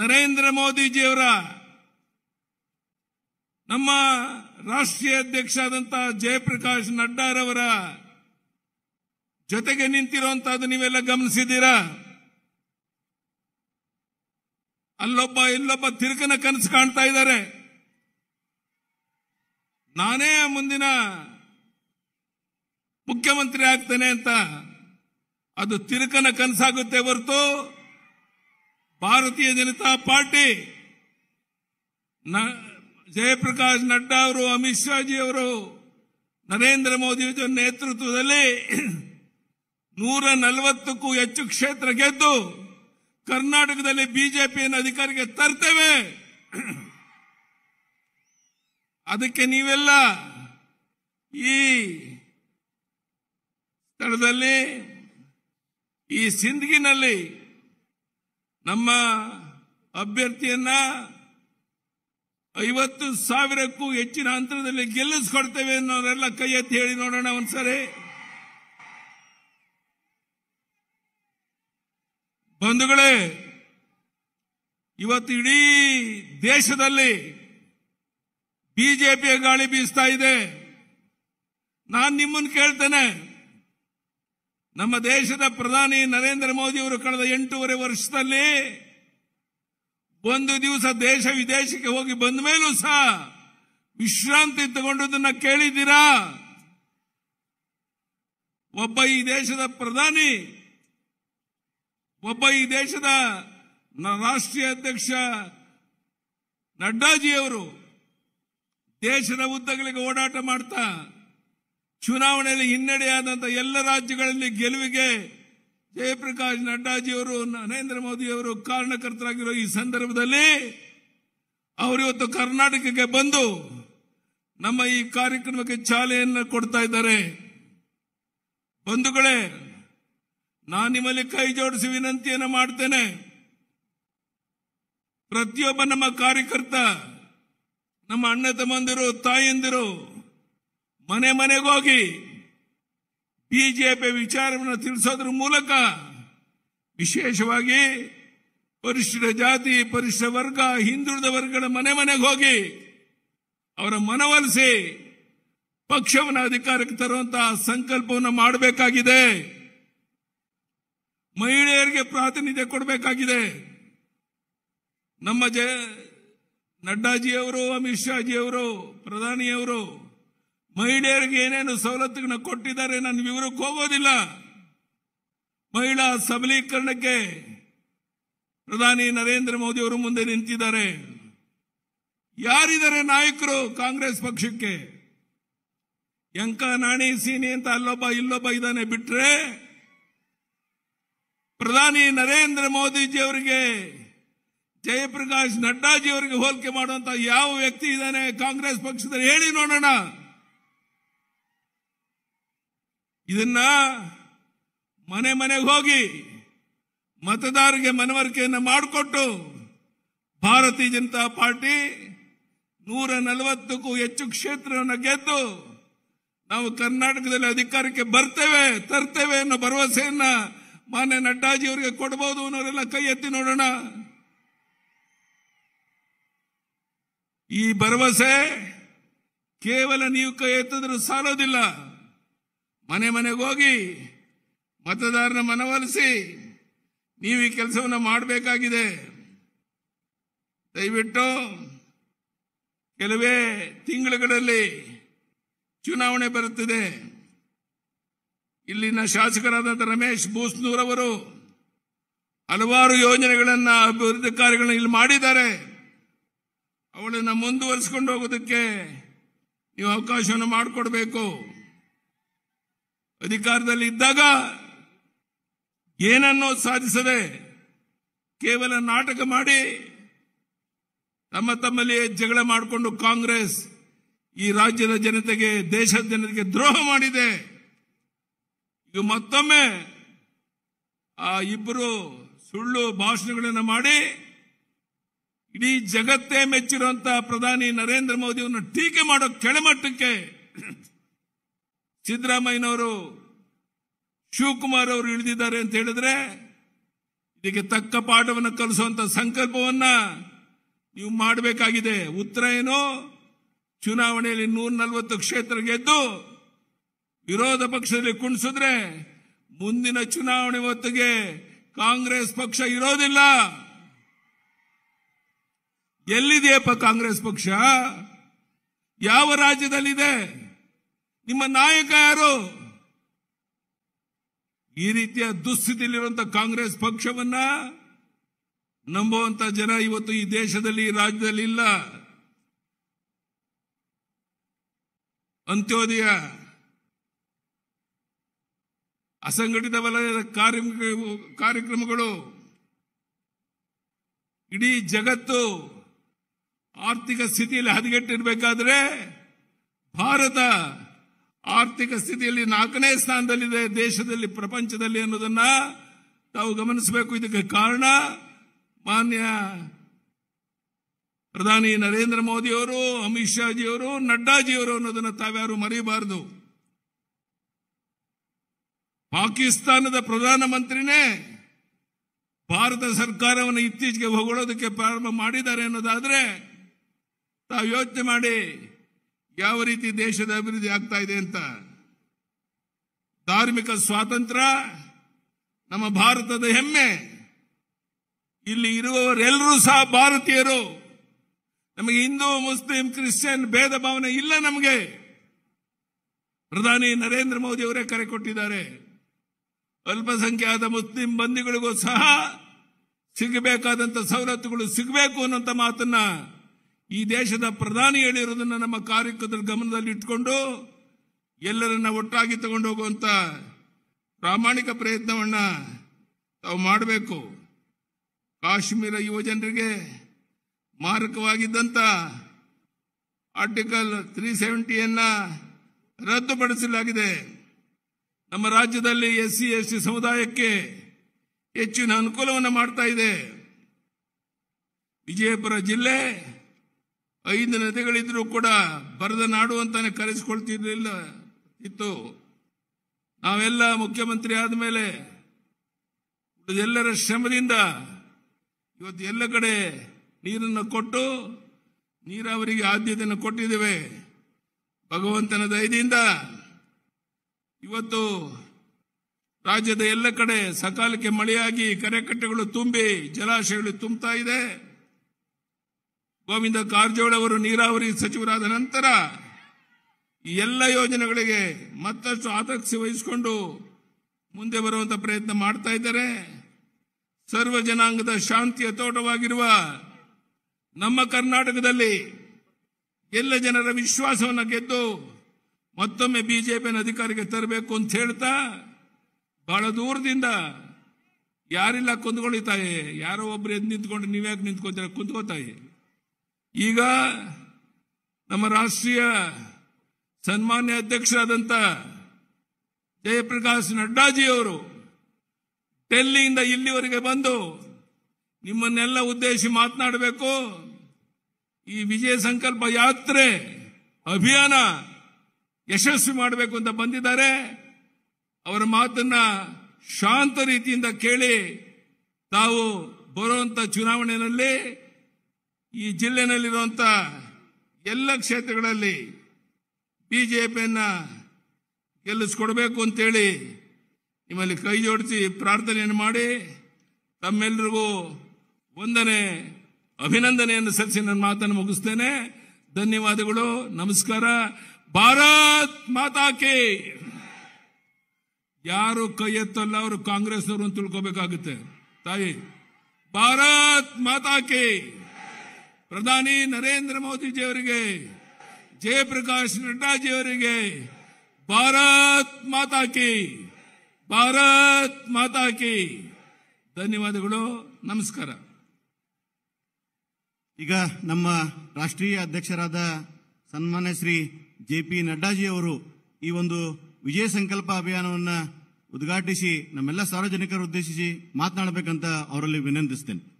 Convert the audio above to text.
ನರೇಂದ್ರ ಮೋದಿಜಿಯವರ ನಮ್ಮ ರಾಷ್ಟ್ರೀಯ ಅಧ್ಯಕ್ಷ ಆದಂತಹ ಜಯಪ್ರಕಾಶ್ ನಡ್ಡಾರವರ ಜೊತೆಗೆ ನಿಂತಿರುವಂತಹದ್ದು ನೀವೆಲ್ಲ ಗಮನಿಸಿದ್ದೀರಾ ಅಲ್ಲೊಬ್ಬ ಇಲ್ಲೊಬ್ಬ ತಿರುಕನ ಕನಸು ಕಾಣ್ತಾ ಇದ್ದಾರೆ ನಾನೇ ಮುಂದಿನ ಮುಖ್ಯಮಂತ್ರಿ ಆಗ್ತೇನೆ ಅಂತ ಅದು ತಿರುಕನ ಕನಸಾಗುತ್ತೆ ಹೊರತು ಭಾರತೀಯ ಜನತಾ ಪಾರ್ಟಿ ಜಯಪ್ರಕಾಶ್ ನಡ್ಡಾ ಅವರು ಅಮಿತ್ ಶಾಜಿ ಅವರು ನರೇಂದ್ರ ಮೋದಿ ನೇತೃತ್ವದಲ್ಲಿ ನೂರ ನಲವತ್ತಕ್ಕೂ ಹೆಚ್ಚು ಕ್ಷೇತ್ರ ಗೆದ್ದು ಕರ್ನಾಟಕದಲ್ಲಿ ಬಿಜೆಪಿಯನ್ನು ಅಧಿಕಾರಕ್ಕೆ ತರ್ತೇವೆ ಅದಕ್ಕೆ ನೀವೆಲ್ಲ ಈ ಸ್ಥಳದಲ್ಲಿ ಈ ಸಿಂದಗಿನಲ್ಲಿ ನಮ್ಮ ಅಭ್ಯರ್ಥಿಯನ್ನ ಐವತ್ತು ಸಾವಿರಕ್ಕೂ ಹೆಚ್ಚಿನ ಅಂತರದಲ್ಲಿ ಗೆಲ್ಲಿಸ್ಕೊಡ್ತೇವೆ ಅನ್ನೋರೆಲ್ಲ ಕೈ ಎತ್ತಿ ಹೇಳಿ ನೋಡೋಣ ಒಂದ್ಸರಿ ಬಂಧುಗಳೇ ಇವತ್ತು ಇಡೀ ದೇಶದಲ್ಲಿ ಬಿಜೆಪಿಯ ಗಾಳಿ ಬೀಸ್ತಾ ಇದೆ ನಾನು ನಿಮ್ಮನ್ನು ಕೇಳ್ತೇನೆ ನಮ್ಮ ದೇಶದ ಪ್ರಧಾನಿ ನರೇಂದ್ರ ಮೋದಿ ಅವರು ಕಳೆದ ಎಂಟೂವರೆ ವರ್ಷದಲ್ಲಿ ಒಂದು ದಿವಸ ದೇಶ ವಿದೇಶಕ್ಕೆ ಹೋಗಿ ಬಂದ ಮೇಲೂ ಸಹ ವಿಶ್ರಾಂತಿ ತಗೊಂಡದನ್ನ ಕೇಳಿದ್ದೀರಾ ಒಬ್ಬ ಈ ದೇಶದ ಪ್ರಧಾನಿ ಒಬ್ಬ ಈ ದೇಶದ ರಾಷ್ಟ್ರೀಯ ಅಧ್ಯಕ್ಷ ನಡ್ಡಾಜಿಯವರು ದೇಶದ ಉದ್ದಗಳಿಗೆ ಓಡಾಟ ಮಾಡ್ತಾ ಚುನಾವಣೆಯಲ್ಲಿ ಹಿನ್ನಡೆಯಾದಂಥ ಎಲ್ಲ ರಾಜ್ಯಗಳಲ್ಲಿ ಗೆಲುವಿಗೆ ಜಯಪ್ರಕಾಶ್ ನಡ್ಡಾಜಿಯವರು ನರೇಂದ್ರ ಮೋದಿಯವರು ಕಾರಣಕರ್ತರಾಗಿರೋ ಈ ಸಂದರ್ಭದಲ್ಲಿ ಇವತ್ತು ಕರ್ನಾಟಕಕ್ಕೆ ಬಂದು ನಮ್ಮ ಈ ಕಾರ್ಯಕ್ರಮಕ್ಕೆ ಚಾಲೆಯನ್ನು ಕೊಡ್ತಾ ಇದ್ದಾರೆ ಬಂಧುಗಳೇ ನಾನು ನಿಮ್ಮಲ್ಲಿ ಕೈ ಜೋಡಿಸಿ ವಿನಂತಿಯನ್ನು ಮಾಡ್ತೇನೆ ಪ್ರತಿಯೊಬ್ಬ ನಮ್ಮ ಕಾರ್ಯಕರ್ತ ನಮ್ಮ ಅಣ್ಣ ತಮ್ಮಂದಿರು ತಾಯಂದಿರು ಮನೆ ಮನೆಗೋಗಿ ಬಿಜೆಪಿ ವಿಚಾರವನ್ನು ತಿಳಿಸೋದ್ರ ಮೂಲಕ ವಿಶೇಷವಾಗಿ ಪರಿಶಿಷ್ಟ ಜಾತಿ ಪರಿಶಿಷ್ಟ ವರ್ಗ ಹಿಂದುಳಿದ ವರ್ಗಗಳ ಮನೆ ಮನೆಗೆ ಹೋಗಿ ಅವರ ಮನವೊಲಿಸಿ ಪಕ್ಷವನ್ನು ಅಧಿಕಾರಕ್ಕೆ ತರುವಂತಹ ಸಂಕಲ್ಪವನ್ನು ಮಾಡಬೇಕಾಗಿದೆ ಮಹಿಳೆಯರಿಗೆ ಪ್ರಾತಿನಿಧ್ಯ ಕೊಡಬೇಕಾಗಿದೆ ನಮ್ಮ ಜ ನಡ್ಡಾಜಿಯವರು ಅಮಿತ್ ಶಾಜಿಯವರು ಪ್ರಧಾನಿಯವರು ಮಹಿಳೆಯರಿಗೆ ಏನೇನು ಸವಲತ್ತುಗಳನ್ನ ಕೊಟ್ಟಿದ್ದಾರೆ ನನ್ನ ವಿವರಕ್ಕೆ ಹೋಗೋದಿಲ್ಲ ಮಹಿಳಾ ಸಬಲೀಕರಣಕ್ಕೆ ಪ್ರಧಾನಿ ನರೇಂದ್ರ ಮೋದಿ ಅವರು ಮುಂದೆ ನಿಂತಿದ್ದಾರೆ ಯಾರಿದ್ದಾರೆ ನಾಯಕರು ಕಾಂಗ್ರೆಸ್ ಪಕ್ಷಕ್ಕೆ ಎಂಕ ನಾಣಿ ಸೀನಿ ಅಂತ ಅಲ್ಲೊಬ್ಬ ಇಲ್ಲೊಬ್ಬ ಇದ್ದಾನೆ ಬಿಟ್ರೆ ಪ್ರಧಾನಿ ನರೇಂದ್ರ ಮೋದಿಜಿ ಅವರಿಗೆ ಜಯಪ್ರಕಾಶ್ ಅವರಿಗೆ ಹೋಲಿಕೆ ಮಾಡುವಂತ ಯಾವ ವ್ಯಕ್ತಿ ಇದ್ದಾನೆ ಕಾಂಗ್ರೆಸ್ ಪಕ್ಷದಲ್ಲಿ ಹೇಳಿ ನೋಡೋಣ ಇದನ್ನ ಮನೆ ಮನೆಗೆ ಹೋಗಿ ಮತದಾರರಿಗೆ ಮನವರಿಕೆಯನ್ನು ಮಾಡಿಕೊಟ್ಟು ಭಾರತೀಯ ಜನತಾ ಪಾರ್ಟಿ ನೂರ ನಲವತ್ತಕ್ಕೂ ಹೆಚ್ಚು ಕ್ಷೇತ್ರವನ್ನು ಗೆದ್ದು ನಾವು ಕರ್ನಾಟಕದಲ್ಲಿ ಅಧಿಕಾರಕ್ಕೆ ಬರ್ತೇವೆ ತರ್ತೇವೆ ಅನ್ನೋ ಭರವಸೆಯನ್ನ ಮಾನ್ಯ ನಡ್ಡಾಜಿ ಅವರಿಗೆ ಕೊಡಬಹುದು ಅನ್ನೋರೆಲ್ಲ ಕೈ ಎತ್ತಿ ನೋಡೋಣ ಈ ಭರವಸೆ ಕೇವಲ ನೀವು ಕೈ ಎತ್ತಿದ್ರೆ ಸಾಲೋದಿಲ್ಲ ಮನೆ ಮನೆಗೋಗಿ ಮತದಾರನ ಮನವೊಲಿಸಿ ನೀವು ಈ ಕೆಲಸವನ್ನು ಮಾಡಬೇಕಾಗಿದೆ ದಯವಿಟ್ಟು ಕೆಲವೇ ತಿಂಗಳುಗಳಲ್ಲಿ ಚುನಾವಣೆ ಬರುತ್ತಿದೆ ಇಲ್ಲಿನ ಶಾಸಕರಾದಂಥ ರಮೇಶ್ ಅವರು ಹಲವಾರು ಯೋಜನೆಗಳನ್ನು ಅಭಿವೃದ್ಧಿ ಕಾರ್ಯಗಳನ್ನು ಇಲ್ಲಿ ಮಾಡಿದ್ದಾರೆ ಅವಳನ್ನು ಮುಂದುವರಿಸಿಕೊಂಡು ಹೋಗೋದಕ್ಕೆ ನೀವು ಅವಕಾಶವನ್ನು ಮಾಡಿಕೊಡ್ಬೇಕು ಅಧಿಕಾರದಲ್ಲಿ ಇದ್ದಾಗ ಏನನ್ನೋ ಸಾಧಿಸದೆ ಕೇವಲ ನಾಟಕ ಮಾಡಿ ತಮ್ಮ ತಮ್ಮಲ್ಲಿ ಜಗಳ ಮಾಡಿಕೊಂಡು ಕಾಂಗ್ರೆಸ್ ಈ ರಾಜ್ಯದ ಜನತೆಗೆ ದೇಶದ ಜನತೆಗೆ ದ್ರೋಹ ಮಾಡಿದೆ ಇದು ಮತ್ತೊಮ್ಮೆ ಆ ಇಬ್ಬರು ಸುಳ್ಳು ಭಾಷಣಗಳನ್ನು ಮಾಡಿ ಇಡೀ ಜಗತ್ತೇ ಮೆಚ್ಚಿರುವಂತಹ ಪ್ರಧಾನಿ ನರೇಂದ್ರ ಮೋದಿಯನ್ನು ಟೀಕೆ ಮಾಡೋ ಕೆಳಮಟ್ಟಕ್ಕೆ ಸಿದ್ದರಾಮಯ್ಯನವರು ಶಿವಕುಮಾರ್ ಅವರು ಇಳಿದಿದ್ದಾರೆ ಅಂತ ಹೇಳಿದ್ರೆ ಇದಕ್ಕೆ ತಕ್ಕ ಪಾಠವನ್ನು ಕಲಿಸುವಂತ ಸಂಕಲ್ಪವನ್ನ ನೀವು ಮಾಡಬೇಕಾಗಿದೆ ಉತ್ತರ ಏನು ಚುನಾವಣೆಯಲ್ಲಿ ನೂರ ನಲವತ್ತು ಕ್ಷೇತ್ರ ಗೆದ್ದು ವಿರೋಧ ಪಕ್ಷದಲ್ಲಿ ಕುಣಿಸಿದ್ರೆ ಮುಂದಿನ ಚುನಾವಣೆ ಹೊತ್ತಿಗೆ ಕಾಂಗ್ರೆಸ್ ಪಕ್ಷ ಇರೋದಿಲ್ಲ ಎಲ್ಲಿದೆಯಪ್ಪ ಕಾಂಗ್ರೆಸ್ ಪಕ್ಷ ಯಾವ ರಾಜ್ಯದಲ್ಲಿದೆ ನಿಮ್ಮ ನಾಯಕ ಯಾರು ಈ ರೀತಿಯ ದುಸ್ಥಿತಿಯಲ್ಲಿರುವಂತಹ ಕಾಂಗ್ರೆಸ್ ಪಕ್ಷವನ್ನ ನಂಬುವಂತ ಜನ ಇವತ್ತು ಈ ದೇಶದಲ್ಲಿ ಈ ರಾಜ್ಯದಲ್ಲಿ ಇಲ್ಲ ಅಂತ್ಯೋದಯ ಅಸಂಘಟಿತ ವಲಯದ ಕಾರ್ಯಕ್ರಮಗಳು ಇಡೀ ಜಗತ್ತು ಆರ್ಥಿಕ ಸ್ಥಿತಿಯಲ್ಲಿ ಹದಗೆಟ್ಟಿರಬೇಕಾದ್ರೆ ಭಾರತ ಆರ್ಥಿಕ ಸ್ಥಿತಿಯಲ್ಲಿ ನಾಲ್ಕನೇ ಸ್ಥಾನದಲ್ಲಿದೆ ದೇಶದಲ್ಲಿ ಪ್ರಪಂಚದಲ್ಲಿ ಅನ್ನೋದನ್ನ ತಾವು ಗಮನಿಸಬೇಕು ಇದಕ್ಕೆ ಕಾರಣ ಮಾನ್ಯ ಪ್ರಧಾನಿ ನರೇಂದ್ರ ಮೋದಿಯವರು ಅಮಿತ್ ಜಿಯವರು ನಡ್ಡಾಜಿಯವರು ಅನ್ನೋದನ್ನು ತಾವ್ಯಾರು ಮರೆಯಬಾರದು ಪಾಕಿಸ್ತಾನದ ಪ್ರಧಾನಮಂತ್ರಿನೇ ಭಾರತ ಸರ್ಕಾರವನ್ನು ಇತ್ತೀಚೆಗೆ ಹೊಗಳೋದಕ್ಕೆ ಪ್ರಾರಂಭ ಮಾಡಿದ್ದಾರೆ ಅನ್ನೋದಾದ್ರೆ ತಾವು ಯೋಚನೆ ಮಾಡಿ ಯಾವ ರೀತಿ ದೇಶದ ಅಭಿವೃದ್ಧಿ ಆಗ್ತಾ ಇದೆ ಅಂತ ಧಾರ್ಮಿಕ ಸ್ವಾತಂತ್ರ್ಯ ನಮ್ಮ ಭಾರತದ ಹೆಮ್ಮೆ ಇಲ್ಲಿ ಇರುವವರೆಲ್ಲರೂ ಸಹ ಭಾರತೀಯರು ನಮಗೆ ಹಿಂದೂ ಮುಸ್ಲಿಂ ಕ್ರಿಶ್ಚಿಯನ್ ಭೇದ ಭಾವನೆ ಇಲ್ಲ ನಮಗೆ ಪ್ರಧಾನಿ ನರೇಂದ್ರ ಮೋದಿ ಅವರೇ ಕರೆ ಕೊಟ್ಟಿದ್ದಾರೆ ಅಲ್ಪಸಂಖ್ಯಾತ ಮುಸ್ಲಿಂ ಬಂಧಿಗಳಿಗೂ ಸಹ ಸಿಗಬೇಕಾದಂಥ ಸವಲತ್ತುಗಳು ಸಿಗಬೇಕು ಅನ್ನೋಂಥ ಮಾತನ್ನ ಈ ದೇಶದ ಪ್ರಧಾನಿ ಹೇಳಿರೋದನ್ನ ನಮ್ಮ ಕಾರ್ಯಕರ್ತರ ಗಮನದಲ್ಲಿ ಇಟ್ಕೊಂಡು ಎಲ್ಲರನ್ನ ಒಟ್ಟಾಗಿ ತಗೊಂಡು ಹೋಗುವಂತ ಪ್ರಾಮಾಣಿಕ ಪ್ರಯತ್ನವನ್ನ ತಾವು ಮಾಡಬೇಕು ಕಾಶ್ಮೀರ ಯುವಜನರಿಗೆ ಮಾರಕವಾಗಿದ್ದಂತ ಆರ್ಟಿಕಲ್ ತ್ರೀ ಸೆವೆಂಟಿಯನ್ನ ರದ್ದುಪಡಿಸಲಾಗಿದೆ ನಮ್ಮ ರಾಜ್ಯದಲ್ಲಿ ಎಸ್ ಸಿ ಎಸ್ ಟಿ ಸಮುದಾಯಕ್ಕೆ ಹೆಚ್ಚಿನ ಅನುಕೂಲವನ್ನು ಮಾಡ್ತಾ ಇದೆ ವಿಜಯಪುರ ಜಿಲ್ಲೆ ಐದು ನದಿಗಳಿದ್ರೂ ಕೂಡ ಬರದ ನಾಡು ಅಂತಾನೆ ಕರೆಸಿಕೊಳ್ತಿರ್ಲಿಲ್ಲ ಇತ್ತು ನಾವೆಲ್ಲ ಮುಖ್ಯಮಂತ್ರಿ ಆದಮೇಲೆ ಎಲ್ಲರ ಶ್ರಮದಿಂದ ಇವತ್ತು ಎಲ್ಲ ಕಡೆ ನೀರನ್ನು ಕೊಟ್ಟು ನೀರಾವರಿಗೆ ಆದ್ಯತೆಯನ್ನು ಕೊಟ್ಟಿದ್ದೇವೆ ಭಗವಂತನ ದಯದಿಂದ ಇವತ್ತು ರಾಜ್ಯದ ಎಲ್ಲ ಕಡೆ ಸಕಾಲಕ್ಕೆ ಮಳೆಯಾಗಿ ಕರೆಕಟ್ಟೆಗಳು ತುಂಬಿ ಜಲಾಶಯಗಳು ತುಂಬ್ತಾ ಇದೆ ಗೋವಿಂದ ಕಾರಜೋಳ ಅವರು ನೀರಾವರಿ ಸಚಿವರಾದ ನಂತರ ಎಲ್ಲ ಯೋಜನೆಗಳಿಗೆ ಮತ್ತಷ್ಟು ಆತಕ್ಷಿ ವಹಿಸಿಕೊಂಡು ಮುಂದೆ ಬರುವಂತ ಪ್ರಯತ್ನ ಮಾಡ್ತಾ ಇದ್ದಾರೆ ಸರ್ವ ಜನಾಂಗದ ಶಾಂತಿಯ ತೋಟವಾಗಿರುವ ನಮ್ಮ ಕರ್ನಾಟಕದಲ್ಲಿ ಎಲ್ಲ ಜನರ ವಿಶ್ವಾಸವನ್ನು ಗೆದ್ದು ಮತ್ತೊಮ್ಮೆ ಬಿಜೆಪಿಯನ್ನು ಅಧಿಕಾರಕ್ಕೆ ತರಬೇಕು ಅಂತ ಹೇಳ್ತಾ ಬಹಳ ದೂರದಿಂದ ಯಾರಿಲ್ಲ ಕುಂದ್ಕೊಳ್ಳಿತಾಯೇ ಯಾರೋ ಒಬ್ರು ಎದ್ದು ನಿಂತ್ಕೊಂಡು ನೀವ್ಯಾಕೆ ನಿಂತ್ಕೊತೀರ ಕುಂತ್ಕೋತಾಯಿ ಈಗ ನಮ್ಮ ರಾಷ್ಟ್ರೀಯ ಸನ್ಮಾನ್ಯ ಅಧ್ಯಕ್ಷರಾದಂಥ ಜಯಪ್ರಕಾಶ್ ನಡ್ಡಾಜಿಯವರು ಡೆಲ್ಲಿಯಿಂದ ಇಲ್ಲಿವರೆಗೆ ಬಂದು ನಿಮ್ಮನ್ನೆಲ್ಲ ಉದ್ದೇಶಿಸಿ ಮಾತನಾಡಬೇಕು ಈ ವಿಜಯ ಸಂಕಲ್ಪ ಯಾತ್ರೆ ಅಭಿಯಾನ ಯಶಸ್ವಿ ಮಾಡಬೇಕು ಅಂತ ಬಂದಿದ್ದಾರೆ ಅವರ ಮಾತನ್ನ ಶಾಂತ ರೀತಿಯಿಂದ ಕೇಳಿ ತಾವು ಬರುವಂತ ಚುನಾವಣೆಯಲ್ಲಿ ಈ ಜಿಲ್ಲೆನಲ್ಲಿರುವಂತ ಎಲ್ಲ ಕ್ಷೇತ್ರಗಳಲ್ಲಿ ಬಿಜೆಪಿಯನ್ನ ಜೆ ಗೆಲ್ಲಿಸ್ಕೊಡ್ಬೇಕು ಅಂತೇಳಿ ನಿಮ್ಮಲ್ಲಿ ಕೈ ಜೋಡಿಸಿ ಪ್ರಾರ್ಥನೆಯನ್ನು ಮಾಡಿ ತಮ್ಮೆಲ್ಲರಿಗೂ ಒಂದನೆ ಅಭಿನಂದನೆಯನ್ನು ಸಲ್ಲಿಸಿ ನನ್ನ ಮಾತನ್ನು ಮುಗಿಸ್ತೇನೆ ಧನ್ಯವಾದಗಳು ನಮಸ್ಕಾರ ಭಾರತ್ ಮಾತಾಕಿ ಯಾರು ಕೈ ಎತ್ತಲ್ಲ ಅವರು ಕಾಂಗ್ರೆಸ್ನವರು ಅಂತ ತಿಳ್ಕೋಬೇಕಾಗುತ್ತೆ ತಾಯಿ ಭಾರತ್ ಮಾತಾಕಿ ಪ್ರಧಾನಿ ನರೇಂದ್ರ ಮೋದಿ ಜಿಯವರಿಗೆ ಜಯಪ್ರಕಾಶ್ ನಡ್ಡಾಜಿಯವರಿಗೆ ಭಾರತ್ ಮಾತಾ ಕಿ ಭಾರತ್ ಮಾತಾ ಕಿ ಧನ್ಯವಾದಗಳು ನಮಸ್ಕಾರ ಈಗ ನಮ್ಮ ರಾಷ್ಟ್ರೀಯ ಅಧ್ಯಕ್ಷರಾದ ಸನ್ಮಾನ್ಯ ಶ್ರೀ ಜೆ ಪಿ ನಡ್ಡಾಜಿ ಅವರು ಈ ಒಂದು ವಿಜಯ ಸಂಕಲ್ಪ ಅಭಿಯಾನವನ್ನು ಉದ್ಘಾಟಿಸಿ ನಮ್ಮೆಲ್ಲ ಸಾರ್ವಜನಿಕರು ಉದ್ದೇಶಿಸಿ ಮಾತನಾಡಬೇಕಂತ ಅವರಲ್ಲಿ ವಿನಂತಿಸ್ತೇನೆ